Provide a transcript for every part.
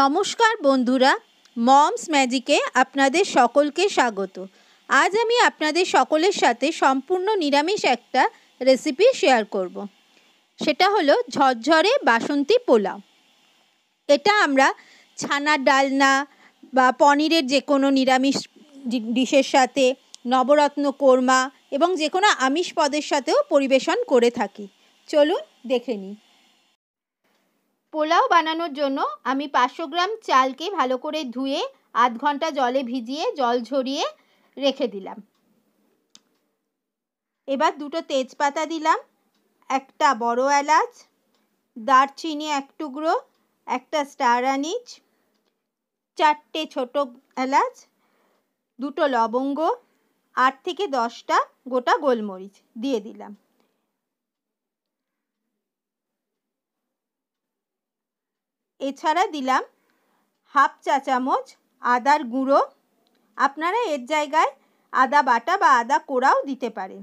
নমস্কার বন্ধুরা মমস ম্যাজিকে আপনাদের সকলকে স্বাগত আজ আমি আপনাদের সকলের সাথে সম্পূর্ণ নিরামিষ একটা রেসিপি শেয়ার করব। সেটা হলো ঝরঝরে বাসন্তী পোলাও এটা আমরা ছানার ডালনা বা পনিরের যে কোনো নিরামিষ ডিশের সাথে নবরত্ন কোরমা এবং যে কোনো আমিষ পদের সাথেও পরিবেশন করে থাকি চলুন দেখে নিই পোলাও বানানোর জন্য আমি পাঁচশো গ্রাম চালকে ভালো করে ধুয়ে আধ ঘন্টা জলে ভিজিয়ে জল ঝরিয়ে রেখে দিলাম এবার দুটো তেজপাতা দিলাম একটা বড় এলাচ দারচিনি এক টুকরো একটা স্টার আনিচ চারটে ছোট এলাচ দুটো লবঙ্গ আট থেকে দশটা গোটা গোলমরিচ দিয়ে দিলাম এছাড়া দিলাম হাফ চা চামচ আদার গুঁড়ো আপনারা এর জায়গায় আদা বাটা বা আদা কোড়াও দিতে পারেন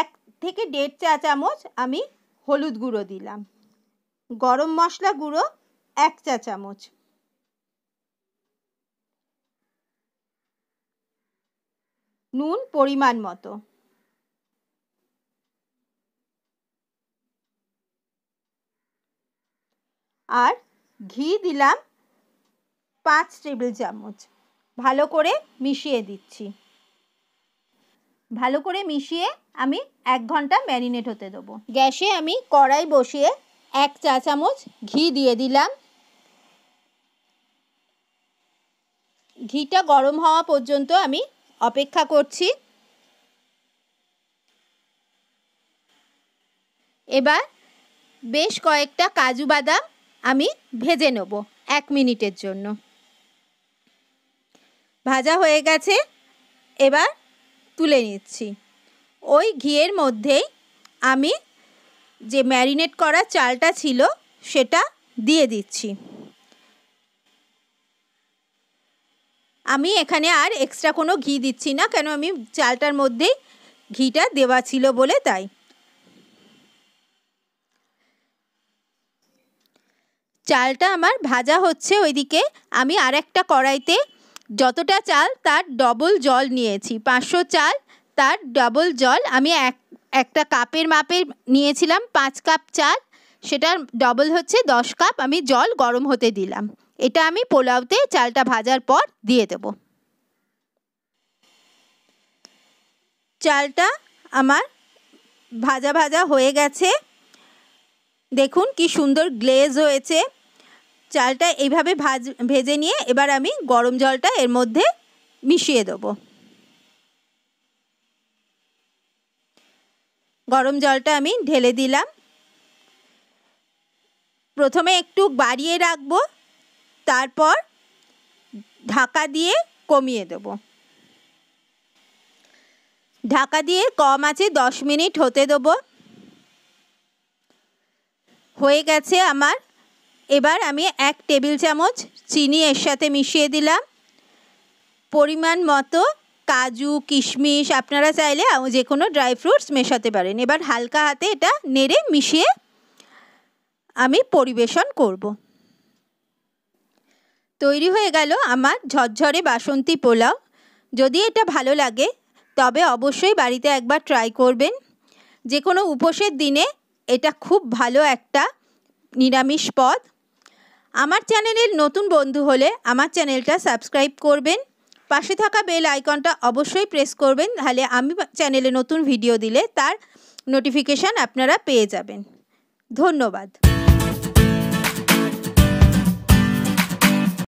এক থেকে দেড় চা চামচ আমি হলুদ গুঁড়ো দিলাম গরম মশলা গুঁড়ো এক চা চামচ নুন পরিমাণ মতো আর ঘি দিলাম পাঁচ টেবিল চামচ ভালো করে মিশিয়ে দিচ্ছি ভালো করে মিশিয়ে আমি এক ঘন্টা ম্যারিনেট হতে দেবো গ্যাসে আমি কড়াই বসিয়ে এক চা চামচ ঘি দিয়ে দিলাম ঘিটা গরম হওয়া পর্যন্ত আমি অপেক্ষা করছি এবার বেশ কয়েকটা কাজু বাদাম আমি ভেজে নেব এক মিনিটের জন্য ভাজা হয়ে গেছে এবার তুলে নিচ্ছি ওই ঘিয়ের মধ্যেই আমি যে ম্যারিনেট করা চালটা ছিল সেটা দিয়ে দিচ্ছি আমি এখানে আর এক্সট্রা কোনো ঘি দিচ্ছি না কেন আমি চালটার মধ্যেই ঘিটা দেওয়া ছিল বলে তাই চালটা আমার ভাজা হচ্ছে ওইদিকে আমি আর একটা কড়াইতে যতটা চাল তার ডবল জল নিয়েছি পাঁচশো চাল তার ডবল জল আমি এক একটা কাপের মাপের নিয়েছিলাম পাঁচ কাপ চাল সেটার ডবল হচ্ছে দশ কাপ আমি জল গরম হতে দিলাম এটা আমি পোলাওতে চালটা ভাজার পর দিয়ে দেব চালটা আমার ভাজা ভাজা হয়ে গেছে দেখুন কি সুন্দর গ্লেজ হয়েছে চালটা এইভাবে ভাজ ভেজে নিয়ে এবার আমি গরম জলটা এর মধ্যে মিশিয়ে দেবো গরম জলটা আমি ঢেলে দিলাম প্রথমে একটু বাড়িয়ে রাখবো তারপর ঢাকা দিয়ে কমিয়ে দেব ঢাকা দিয়ে কম আছে দশ মিনিট হতে দেবো হয়ে গেছে আমার এবার আমি এক টেবিল চামচ চিনি এর সাথে মিশিয়ে দিলাম পরিমাণ মতো কাজু কিশমিশ আপনারা চাইলে যে কোনো ড্রাই ফ্রুটস মেশাতে পারেন এবার হালকা হাতে এটা নেড়ে মিশিয়ে আমি পরিবেশন করব তৈরি হয়ে গেল আমার ঝরঝরে বাসন্তী পোলাও যদি এটা ভালো লাগে তবে অবশ্যই বাড়িতে একবার ট্রাই করবেন যে কোনো উপোসের দিনে এটা খুব ভালো একটা নিরামিষ পদ আমার চ্যানেলের নতুন বন্ধু হলে আমার চ্যানেলটা সাবস্ক্রাইব করবেন পাশে থাকা বেল আইকনটা অবশ্যই প্রেস করবেন তাহলে আমি চ্যানেলে নতুন ভিডিও দিলে তার নোটিফিকেশান আপনারা পেয়ে যাবেন ধন্যবাদ